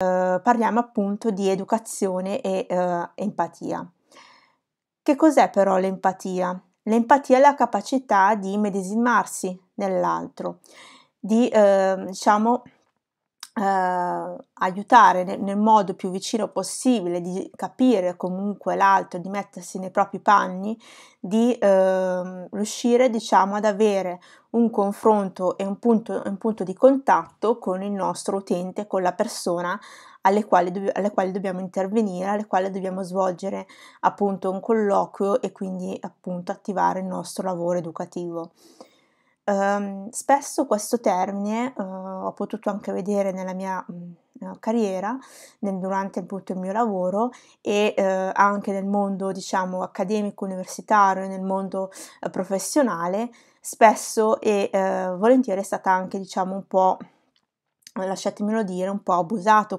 Eh, parliamo appunto di educazione e eh, empatia. Che cos'è però l'empatia? L'empatia è la capacità di medesimarsi nell'altro, di eh, diciamo eh, aiutare nel, nel, modo più vicino possibile di capire comunque l'altro, di mettersi nei propri panni, di eh, riuscire diciamo ad avere un confronto e un punto, un punto, di contatto con il nostro utente, con la persona alle quali, do- alle quali dobbiamo intervenire, alle quali dobbiamo svolgere appunto un colloquio e quindi appunto attivare il nostro lavoro educativo. Um, spesso questo termine uh, ho potuto anche vedere nella mia mh, mm, eh, carriera, nel, durante appunto il mio lavoro e uh, anche nel mondo diciamo accademico, universitario e nel mondo uh, professionale, spesso e volentieri è stata anche diciamo un po', lasciatemelo dire, un po' abusato.